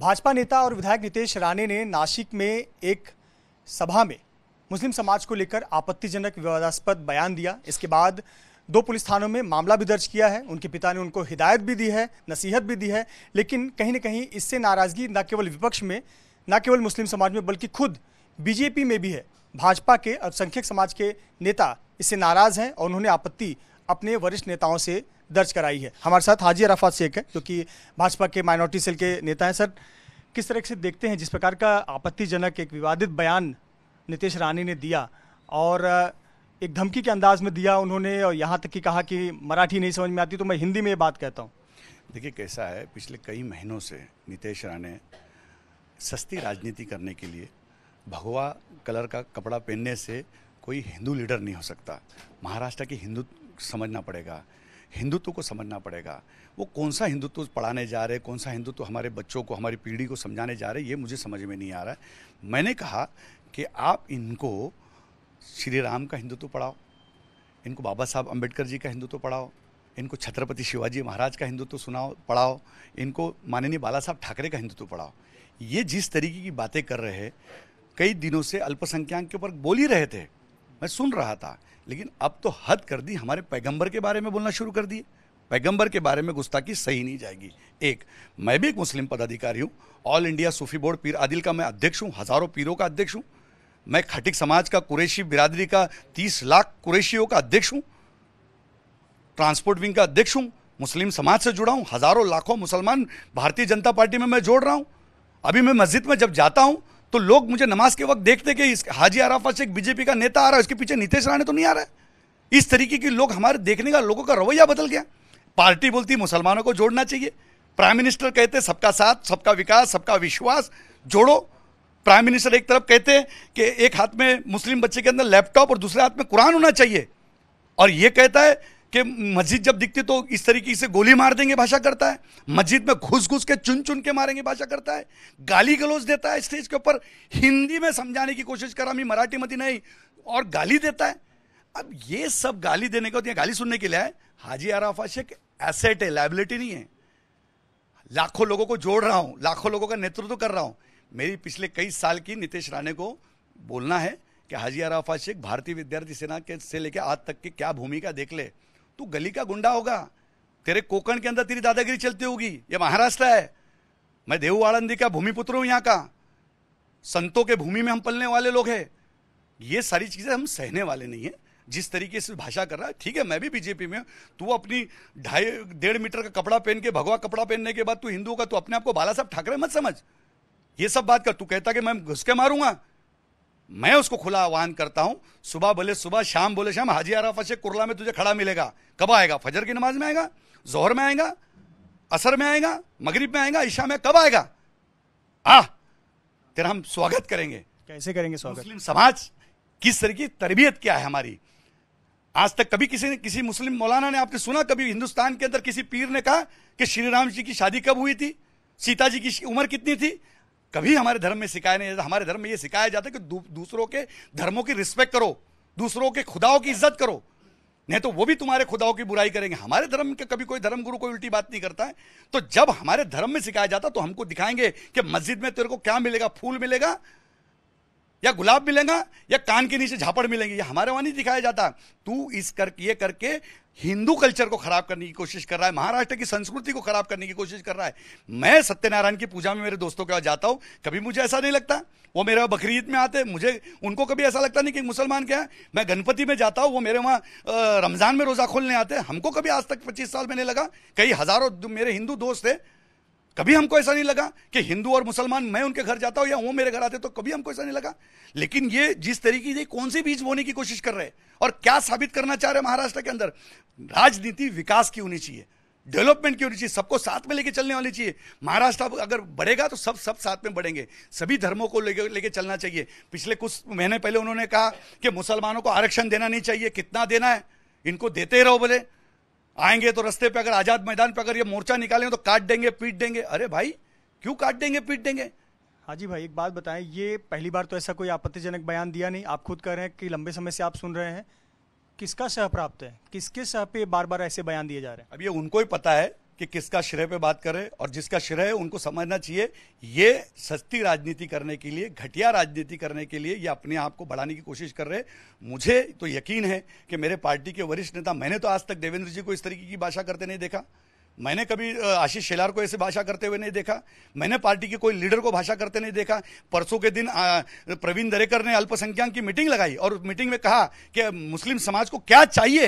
भाजपा नेता और विधायक नितेश राणे ने नासिक में एक सभा में मुस्लिम समाज को लेकर आपत्तिजनक विवादास्पद बयान दिया इसके बाद दो पुलिस थानों में मामला भी दर्ज किया है उनके पिता ने उनको हिदायत भी दी है नसीहत भी दी है लेकिन कहीं ना कहीं इससे नाराज़गी न केवल विपक्ष में न केवल मुस्लिम समाज में बल्कि खुद बीजेपी में भी है भाजपा के अल्पसंख्यक समाज के नेता इससे नाराज़ हैं और उन्होंने आपत्ति अपने वरिष्ठ नेताओं से दर्ज कराई है हमारे साथ हाजी अराफात शेख है जो कि भाजपा के माइनॉरिटी सेल के नेता हैं सर किस तरह से देखते हैं जिस प्रकार का आपत्तिजनक एक विवादित बयान नीतीश रानी ने दिया और एक धमकी के अंदाज में दिया उन्होंने और यहाँ तक कि कहा कि मराठी नहीं समझ में आती तो मैं हिंदी में ये बात कहता हूँ देखिए कैसा है पिछले कई महीनों से नीतीश राणे सस्ती राजनीति करने के लिए भगवा कलर का कपड़ा पहनने से कोई हिंदू लीडर नहीं हो सकता महाराष्ट्र की हिंदू समझना पड़ेगा हिंदुत्व को समझना पड़ेगा वो कौन सा हिंदुत्व पढ़ाने जा रहे कौन सा हिंदुत्व हमारे बच्चों को हमारी पीढ़ी को समझाने जा रहे ये मुझे समझ में नहीं आ रहा है मैंने कहा कि आप इनको श्री राम का हिंदुत्व पढ़ाओ इनको बाबा साहब अम्बेडकर जी का हिंदुत्व पढ़ाओ इनको छत्रपति शिवाजी महाराज का हिंदुत्व सुनाओ पढ़ाओ इनको माननीय बाला साहब ठाकरे का हिंदुत्व पढ़ाओ ये जिस तरीके की बातें कर रहे कई दिनों से अल्पसंख्यक के ऊपर बोल ही रहे थे मैं सुन रहा था लेकिन अब तो हद कर दी हमारे पैगंबर के बारे में बोलना शुरू कर दिए पैगंबर के बारे में गुस्ताखी सही नहीं जाएगी एक मैं भी एक मुस्लिम पदाधिकारी हूँ ऑल इंडिया सूफी बोर्ड पीर आदिल का मैं अध्यक्ष हूँ हज़ारों पीरों का अध्यक्ष हूँ मैं खटिक समाज का कुरेशी बिरादरी का तीस लाख कुरेशियों का अध्यक्ष हूँ ट्रांसपोर्ट विंग का अध्यक्ष हूँ मुस्लिम समाज से जुड़ा हूँ हज़ारों लाखों मुसलमान भारतीय जनता पार्टी में मैं जोड़ रहा हूँ अभी मैं मस्जिद में जब जाता हूँ तो लोग मुझे नमाज के वक्त देखते कि इस हाजी से एक बीजेपी का नेता आ रहा है उसके पीछे नीतीश राणे तो नहीं आ रहा है इस तरीके के लोग हमारे देखने का लोगों का रवैया बदल गया पार्टी बोलती मुसलमानों को जोड़ना चाहिए प्राइम मिनिस्टर कहते सबका साथ सबका विकास सबका विश्वास जोड़ो प्राइम मिनिस्टर एक तरफ कहते हैं कि एक हाथ में मुस्लिम बच्चे के अंदर लैपटॉप और दूसरे हाथ में कुरान होना चाहिए और ये कहता है कि मस्जिद जब दिखती तो इस तरीके से गोली मार देंगे भाषा करता है मस्जिद में घुस घुस के चुन चुन के मारेंगे भाषा करता है गाली गलोज देता है स्टेज के ऊपर हिंदी में समझाने की कोशिश करा मैं मराठी मती नहीं और गाली देता है अब ये सब गाली देने का गाली सुनने के लिए है हाजी आराफा शेख एसेट है लाइबिलिटी नहीं है लाखों लोगों को जोड़ रहा हूँ लाखों लोगों का नेतृत्व कर रहा हूँ मेरी पिछले कई साल की नितेश राणे को बोलना है कि हाजी आराफा शेख भारतीय विद्यार्थी सेना के से लेकर आज तक की क्या भूमिका देख ले तू गली का गुंडा होगा तेरे कोकण के अंदर तेरी दादागिरी चलती होगी ये महाराष्ट्र है मैं देव आनंदी का भूमिपुत्र हूं यहाँ का संतों के भूमि में हम पलने वाले लोग हैं ये सारी चीज़ें हम सहने वाले नहीं है जिस तरीके से भाषा कर रहा है ठीक है मैं भी बीजेपी में तू अपनी ढाई डेढ़ मीटर का कपड़ा पहन के भगवा कपड़ा पहनने के बाद तू हिंदू का तू अपने आप को बाला साहब ठाकरे मत समझ ये सब बात कर तू कहता कि मैं घुस के मारूंगा मैं उसको खुला आह्वान करता हूं सुबह बोले सुबह शाम बोले शाम हाजी आराफा शेख कुरला में तुझे खड़ा मिलेगा कब आएगा फजर की नमाज में आएगा जोहर में आएगा असर में आएगा मगरिब में आएगा ईशा में कब आएगा आ तेरा हम स्वागत करेंगे कैसे करेंगे स्वागत मुस्लिम समाज किस तरह की तरबियत क्या है हमारी आज तक कभी किसी ने किसी मुस्लिम मौलाना ने आपने सुना कभी हिंदुस्तान के अंदर किसी पीर ने कहा कि श्री राम जी की शादी कब हुई थी सीता जी की उम्र कितनी थी कभी हमारे धर्म में सिखाया नहीं जाता हमारे धर्म में ये सिखाया जाता है कि दू, दूसरों के धर्मों की रिस्पेक्ट करो दूसरों के खुदाओं की इज्जत करो नहीं तो वो भी तुम्हारे खुदाओं की बुराई करेंगे हमारे धर्म के कभी कोई धर्म गुरु कोई उल्टी बात नहीं करता है तो जब हमारे धर्म में सिखाया जाता तो हमको दिखाएंगे कि मस्जिद में तेरे को क्या मिलेगा फूल मिलेगा या गुलाब मिलेगा या कान के नीचे झापड़ मिलेंगे ये हमारे वहां नहीं दिखाया जाता तू इस कर ये करके हिंदू कल्चर को खराब करने की कोशिश कर रहा है महाराष्ट्र की संस्कृति को खराब करने की कोशिश कर रहा है मैं सत्यनारायण की पूजा में मेरे दोस्तों के पास जाता हूँ कभी मुझे ऐसा नहीं लगता वो मेरे बकरीद में आते मुझे उनको कभी ऐसा लगता नहीं कि मुसलमान क्या है मैं गणपति में जाता हूँ वो मेरे वहाँ रमज़ान में रोज़ा खोलने आते हमको कभी आज तक पच्चीस साल में नहीं लगा कई हज़ारों मेरे हिंदू दोस्त है कभी हमको ऐसा नहीं लगा कि हिंदू और मुसलमान मैं उनके घर जाता हूं या वो मेरे घर आते तो कभी हमको ऐसा नहीं लगा लेकिन ये जिस तरीके से कौन सी बीज बोने की कोशिश कर रहे हैं और क्या साबित करना चाह रहे हैं महाराष्ट्र के अंदर राजनीति विकास की होनी चाहिए डेवलपमेंट की होनी चाहिए सबको साथ में लेके चलने वाली चाहिए महाराष्ट्र अगर बढ़ेगा तो सब सब साथ में बढ़ेंगे सभी धर्मों को लेके लेके चलना चाहिए पिछले कुछ महीने पहले उन्होंने कहा कि मुसलमानों को आरक्षण देना नहीं चाहिए कितना देना है इनको देते रहो बोले आएंगे तो रस्ते पे अगर आजाद मैदान पे अगर ये मोर्चा निकालेंगे तो काट देंगे पीट देंगे अरे भाई क्यों काट देंगे पीट देंगे हाँ जी भाई एक बात बताएं ये पहली बार तो ऐसा कोई आपत्तिजनक बयान दिया नहीं आप खुद कह रहे हैं कि लंबे समय से आप सुन रहे हैं किसका सह प्राप्त है किसके सह पे बार बार ऐसे बयान दिए जा रहे हैं अब ये उनको ही पता है कि किसका श्रेय पे बात करें और जिसका श्रेय उनको समझना चाहिए ये सस्ती राजनीति करने के लिए घटिया राजनीति करने के लिए ये अपने आप को बढ़ाने की कोशिश कर रहे मुझे तो यकीन है कि मेरे पार्टी के वरिष्ठ नेता मैंने तो आज तक देवेंद्र जी को इस तरीके की भाषा करते नहीं देखा मैंने कभी आशीष शेलार को ऐसे भाषा करते हुए नहीं देखा मैंने पार्टी के कोई लीडर को भाषा करते नहीं देखा परसों के दिन प्रवीण दरेकर ने अल्पसंख्यक की मीटिंग लगाई और मीटिंग में कहा कि मुस्लिम समाज को क्या चाहिए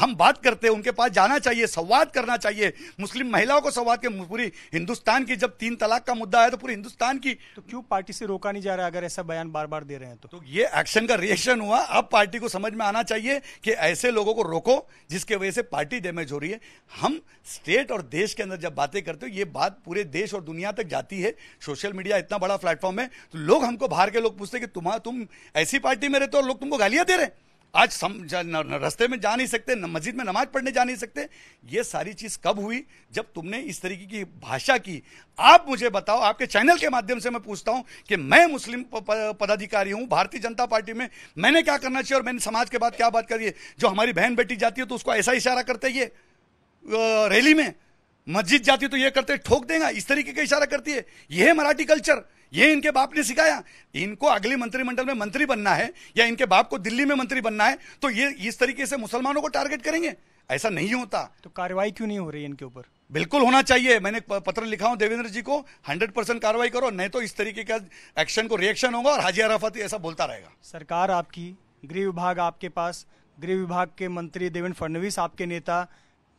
हम बात करते हैं उनके पास जाना चाहिए संवाद करना चाहिए मुस्लिम महिलाओं को संवाद के पूरी हिंदुस्तान की जब तीन तलाक का मुद्दा है तो पूरी हिंदुस्तान की तो क्यों पार्टी से रोका नहीं जा रहा अगर ऐसा बयान बार बार दे रहे हैं तो, तो ये एक्शन का रिएक्शन हुआ अब पार्टी को समझ में आना चाहिए कि ऐसे लोगों को रोको जिसके वजह से पार्टी डैमेज हो रही है हम स्टेट और देश के अंदर जब बातें करते हो ये बात पूरे देश और दुनिया तक जाती है सोशल मीडिया इतना बड़ा प्लेटफॉर्म है तो लोग हमको बाहर के लोग पूछते कि तुम तुम ऐसी पार्टी में रहते हो लोग तुमको गालियां दे रहे हैं आज सम रस्ते में जा नहीं सकते मस्जिद में नमाज पढ़ने जा नहीं सकते ये सारी चीज़ कब हुई जब तुमने इस तरीके की भाषा की आप मुझे बताओ आपके चैनल के माध्यम से मैं पूछता हूं कि मैं मुस्लिम पदाधिकारी हूं भारतीय जनता पार्टी में मैंने क्या करना चाहिए और मैंने समाज के बाद क्या बात करिए जो हमारी बहन बेटी जाती है तो उसको ऐसा इशारा करते ये रैली में मस्जिद जाती तो ये करते ठोक देगा इस तरीके का इशारा करती है यह मराठी कल्चर ये इनके बाप ने सिखाया इनको अगले मंत्रिमंडल में मंत्री बनना है या इनके बाप को दिल्ली में मंत्री बनना है तो ये इस तरीके से मुसलमानों को टारगेट करेंगे ऐसा नहीं होता तो कार्रवाई क्यों नहीं हो रही इनके ऊपर बिल्कुल होना चाहिए मैंने पत्र लिखा हूं देवेंद्र जी को 100 परसेंट कार्रवाई करो नहीं तो इस तरीके का एक्शन को रिएक्शन होगा और हाजी अराफत ऐसा बोलता रहेगा सरकार आपकी गृह विभाग आपके पास गृह विभाग के मंत्री देवेंद्र फडणवीस आपके नेता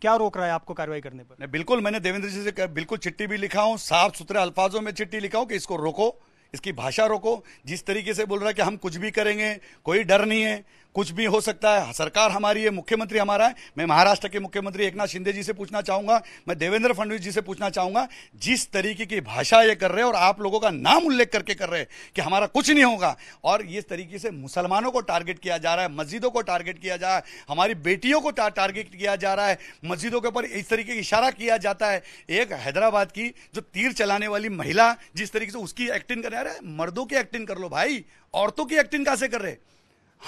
क्या रोक रहा है आपको कार्रवाई करने पर बिल्कुल मैंने देवेंद्र जी से बिल्कुल चिट्ठी भी लिखा हूँ साफ सुथरे अल्फाजों में चिट्ठी लिखा हूँ कि इसको रोको इसकी भाषा रोको जिस तरीके से बोल रहा है कि हम कुछ भी करेंगे कोई डर नहीं है कुछ भी हो सकता है सरकार हमारी है मुख्यमंत्री हमारा है मैं महाराष्ट्र के मुख्यमंत्री एकनाथ शिंदे जी से पूछना चाहूंगा मैं देवेंद्र फडणवीस जी से पूछना चाहूंगा जिस तरीके की भाषा ये कर रहे हैं और आप लोगों का नाम उल्लेख करके कर रहे हैं कि हमारा कुछ नहीं होगा और इस तरीके से मुसलमानों को टारगेट किया जा रहा है मस्जिदों को टारगेट किया जा रहा है हमारी बेटियों को टारगेट किया जा रहा है मस्जिदों के ऊपर इस तरीके का इशारा किया जाता है एक हैदराबाद की जो तीर चलाने वाली महिला जिस तरीके से उसकी एक्टिंग कर रहा है मर्दों की एक्टिंग कर लो भाई औरतों की एक्टिंग कैसे कर रहे हैं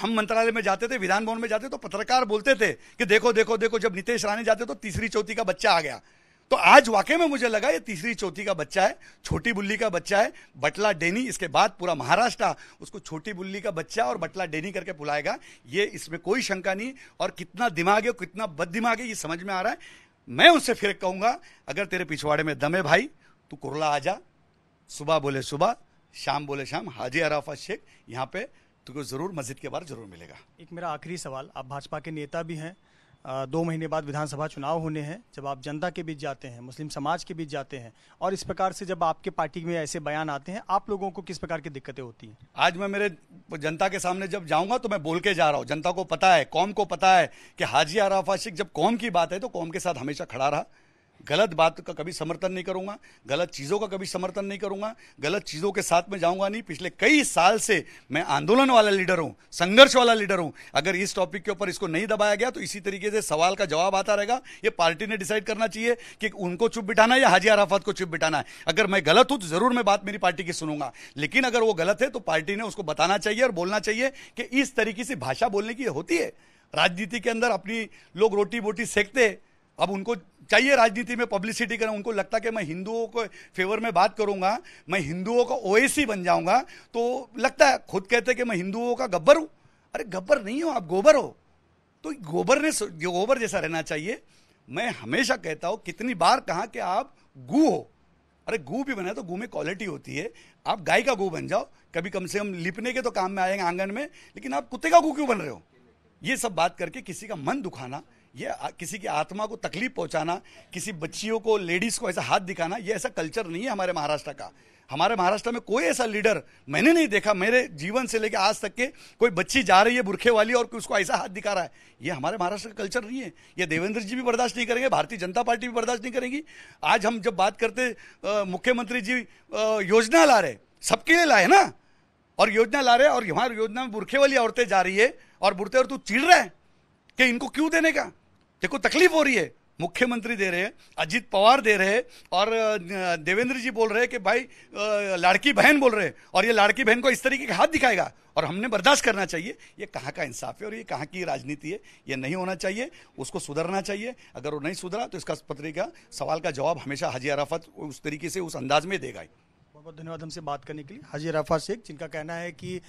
हम मंत्रालय में जाते थे विधान भवन में जाते तो पत्रकार बोलते थे कि देखो देखो देखो जब नितेश राणे जाते तो तीसरी चौथी का बच्चा आ गया तो आज वाकई में मुझे लगा ये तीसरी चौथी का बच्चा है छोटी बुल्ली का बच्चा है बटला डेनी इसके बाद पूरा महाराष्ट्र उसको छोटी बुल्ली का बच्चा और बटला डेनी करके बुलाएगा ये इसमें कोई शंका नहीं और कितना दिमाग है कितना बद दिमाग है ये समझ में आ रहा है मैं उससे फिर कहूंगा अगर तेरे पिछवाड़े में दम है भाई तू कुरला आ जा सुबह बोले सुबह शाम बोले शाम हाजी अराफा शेख यहाँ पे तो ज़रूर मस्जिद के बारे ज़रूर मिलेगा एक मेरा आखिरी सवाल आप भाजपा के नेता भी हैं दो महीने बाद विधानसभा चुनाव होने हैं जब आप जनता के बीच जाते हैं मुस्लिम समाज के बीच जाते हैं और इस प्रकार से जब आपके पार्टी में ऐसे बयान आते हैं आप लोगों को किस प्रकार की दिक्कतें होती हैं आज मैं मेरे जनता के सामने जब जाऊंगा तो मैं बोल के जा रहा हूँ जनता को पता है कौम को पता है कि हाजी आराफा शिक जब कौम की बात है तो कौम के साथ हमेशा खड़ा रहा गलत बात का कभी समर्थन नहीं करूंगा गलत चीज़ों का कभी समर्थन नहीं करूंगा गलत चीज़ों के साथ में जाऊंगा नहीं पिछले कई साल से मैं आंदोलन वाला लीडर हूं संघर्ष वाला लीडर हूं अगर इस टॉपिक के ऊपर इसको नहीं दबाया गया तो इसी तरीके से सवाल का जवाब आता रहेगा ये पार्टी ने डिसाइड करना चाहिए कि उनको चुप बिठाना है या हाजी अराफत को चुप बिठाना है अगर मैं गलत हूं तो ज़रूर मैं बात मेरी पार्टी की सुनूंगा लेकिन अगर वो गलत है तो पार्टी ने उसको बताना चाहिए और बोलना चाहिए कि इस तरीके से भाषा बोलने की होती है राजनीति के अंदर अपनी लोग रोटी बोटी सेकते हैं अब उनको चाहिए राजनीति में पब्लिसिटी करें उनको लगता है कि मैं हिंदुओं को फेवर में बात करूंगा मैं हिंदुओं का ओएसी बन जाऊंगा तो लगता है खुद कहते हैं कि मैं हिंदुओं का गब्बर हूं अरे गब्बर नहीं हो आप गोबर हो तो गोबर ने गोबर जैसा रहना चाहिए मैं हमेशा कहता हूं कितनी बार कहा कि आप गू हो अरे गू भी बना तो गू में क्वालिटी होती है आप गाय का गू बन जाओ कभी कम से कम लिपने के तो काम में आएंगे आंगन में लेकिन आप कुत्ते का गू क्यों बन रहे हो ये सब बात करके किसी का मन दुखाना ये किसी की आत्मा को तकलीफ पहुंचाना किसी बच्चियों को लेडीज को ऐसा हाथ दिखाना ये ऐसा कल्चर नहीं है हमारे महाराष्ट्र का हमारे महाराष्ट्र में कोई ऐसा लीडर मैंने नहीं देखा मेरे जीवन से लेकर आज तक के कोई बच्ची जा रही है बुरखे वाली और उसको ऐसा हाथ दिखा रहा है ये हमारे महाराष्ट्र का कल्चर नहीं है ये देवेंद्र जी भी बर्दाश्त नहीं करेंगे भारतीय जनता पार्टी भी बर्दाश्त नहीं करेगी आज हम जब बात करते मुख्यमंत्री जी योजना ला रहे सबके लिए लाए ना और योजना ला रहे और यहाँ योजना में बुरखे वाली औरतें जा रही है और बुरते और तू चिड़ रहा है कि इनको क्यों देने का देखो तकलीफ हो रही है मुख्यमंत्री दे रहे हैं अजीत पवार दे रहे हैं और देवेंद्र जी बोल रहे हैं कि भाई लाड़की बहन बोल रहे हैं और ये लाड़की बहन को इस तरीके का हाथ दिखाएगा और हमने बर्दाश्त करना चाहिए ये कहाँ का इंसाफ है और ये कहाँ की राजनीति है ये नहीं होना चाहिए उसको सुधरना चाहिए अगर वो नहीं सुधरा तो इसका पत्रिका सवाल का जवाब हमेशा हाजी अराफत उस तरीके से उस अंदाज में देगा बहुत बहुत धन्यवाद हमसे बात करने के लिए हाजी रफा शेख जिनका कहना है कि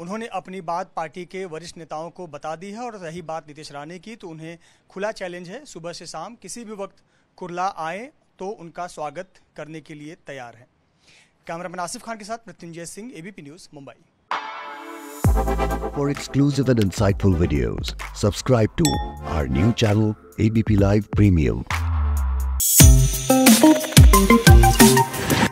उन्होंने अपनी बात पार्टी के वरिष्ठ नेताओं को बता दी है और रही बात नीतीश राणे की तो उन्हें खुला चैलेंज है सुबह से शाम किसी भी वक्त कुरला आए तो उनका स्वागत करने के लिए तैयार है कैमरामैन आसिफ खान के साथ Mrityunjay Singh ABP news Mumbai For exclusive and insightful videos, subscribe to our new channel ABP Live Premium.